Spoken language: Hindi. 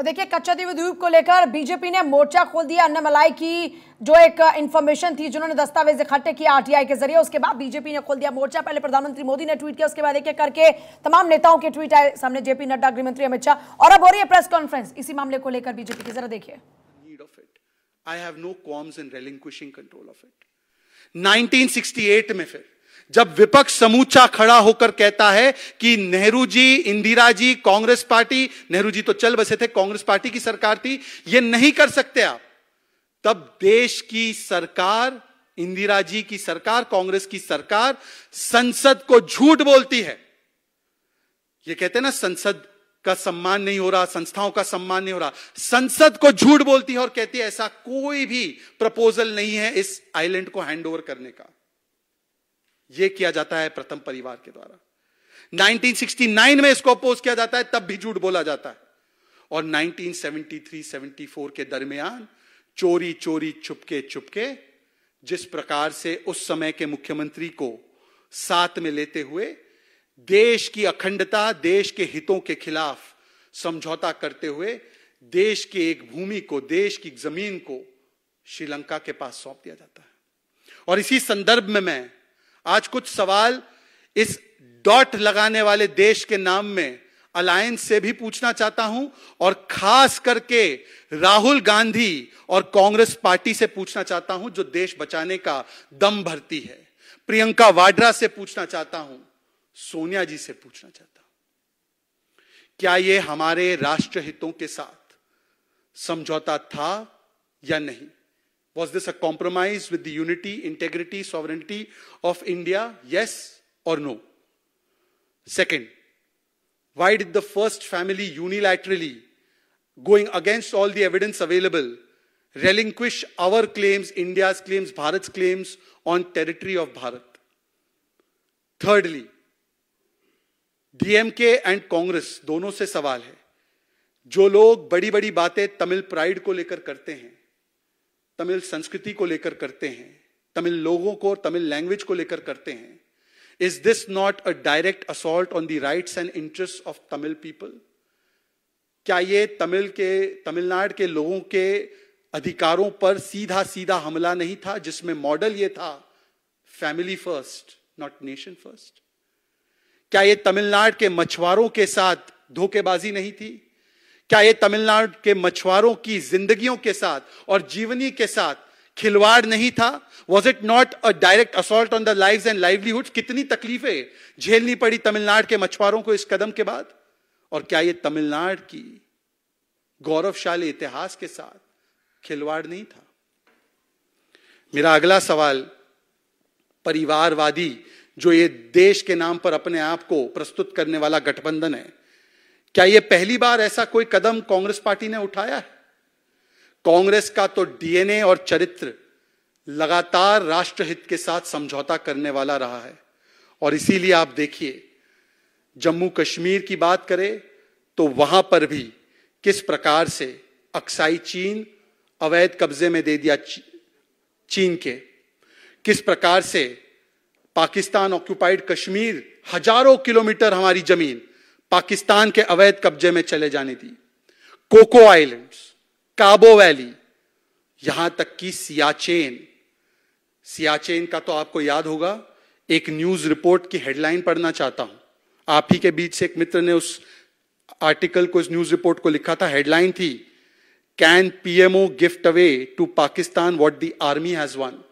और देखिए कच्चा देवी द्वीप को लेकर बीजेपी ने मोर्चा खोल दिया अन्नमलाई की जो एक इन्फॉर्मेशन थी जिन्होंने दस्तावेज इकट्ठे किया आरटीआई के जरिए उसके बाद बीजेपी ने खोल दिया मोर्चा पहले प्रधानमंत्री मोदी ने ट्वीट किया उसके बाद एक एक करके तमाम नेताओं के ट्वीट आए सामने जेपी नड्डा गृहमंत्री अमित शाह और अब हो रही है प्रेस कॉन्फ्रेंस इसी मामले को लेकर बीजेपी की जरा देखिए I have no qualms in relinquishing control of it 1968 में फिर जब विपक्ष समूचा खड़ा होकर कहता है कि नेहरू जी इंदिरा जी कांग्रेस पार्टी नेहरू जी तो चल बसे थे कांग्रेस पार्टी की सरकार थी ये नहीं कर सकते आप तब देश की सरकार इंदिरा जी की सरकार कांग्रेस की सरकार संसद को झूठ बोलती है ये कहते हैं ना संसद का सम्मान नहीं हो रहा संस्थाओं का सम्मान नहीं हो रहा संसद को झूठ बोलती है और कहती है ऐसा कोई भी प्रपोजल नहीं है इस आइलैंड को हैंड ओवर करने का यह किया जाता है प्रथम परिवार के द्वारा 1969 में इसको अपोज किया जाता है तब भी झूठ बोला जाता है और 1973-74 के दरमियान चोरी चोरी छुपके छुपके जिस प्रकार से उस समय के मुख्यमंत्री को साथ में लेते हुए देश की अखंडता देश के हितों के खिलाफ समझौता करते हुए देश के एक भूमि को देश की जमीन को श्रीलंका के पास सौंप दिया जाता है और इसी संदर्भ में मैं आज कुछ सवाल इस डॉट लगाने वाले देश के नाम में अलायंस से भी पूछना चाहता हूं और खास करके राहुल गांधी और कांग्रेस पार्टी से पूछना चाहता हूं जो देश बचाने का दम भरती है प्रियंका वाड्रा से पूछना चाहता हूं सोनिया जी से पूछना चाहता हूं क्या यह हमारे राष्ट्र हितों के साथ समझौता था या नहीं Was this a compromise with the unity, integrity, sovereignty of India? Yes or no? Second, why did the first family unilaterally, going against all the evidence available, relinquish our claims, India's claims, Bharat's claims on territory of Bharat? Thirdly, DMK and Congress, दोनों से सवाल है जो लोग बड़ी बड़ी बातें तमिल प्राइड को लेकर करते हैं तमिल संस्कृति को लेकर करते हैं तमिल लोगों को और तमिल लैंग्वेज को लेकर करते हैं is this not a direct assault on the rights and interest of Tamil people क्या ये तमिल के तमिलनाडु के लोगों के अधिकारों पर सीधा सीधा हमला नहीं था जिसमें मॉडल ये था family first not nation first क्या ये तमिलनाडु के मछुआरों के साथ धोखेबाजी नहीं थी क्या ये तमिलनाडु के मछुआरों की जिंदगियों के साथ और जीवनी के साथ खिलवाड़ नहीं था was it not a direct assault on the life and livelihood कितनी तकलीफें झेलनी पड़ी तमिलनाडु के मछुआरों को इस कदम के बाद और क्या ये तमिलनाडु की गौरवशाली इतिहास के साथ खिलवाड़ नहीं था मेरा अगला सवाल परिवारवादी जो ये देश के नाम पर अपने आप को प्रस्तुत करने वाला गठबंधन है क्या यह पहली बार ऐसा कोई कदम कांग्रेस पार्टी ने उठाया है कांग्रेस का तो डीएनए और चरित्र लगातार राष्ट्रहित के साथ समझौता करने वाला रहा है और इसीलिए आप देखिए जम्मू कश्मीर की बात करें तो वहां पर भी किस प्रकार से अक्साई चीन अवैध कब्जे में दे दिया चीन के किस प्रकार से पाकिस्तान ऑक्यूपाइड कश्मीर हजारों किलोमीटर हमारी जमीन पाकिस्तान के अवैध कब्जे में चले जाने दी कोको आइलैंड्स काबो वैली यहां तक कि सियाचेन सियाचेन का तो आपको याद होगा एक न्यूज रिपोर्ट की हेडलाइन पढ़ना चाहता हूं आप ही के बीच से एक मित्र ने उस आर्टिकल को इस न्यूज रिपोर्ट को लिखा था हेडलाइन थी can PMO gift away to Pakistan what the army has one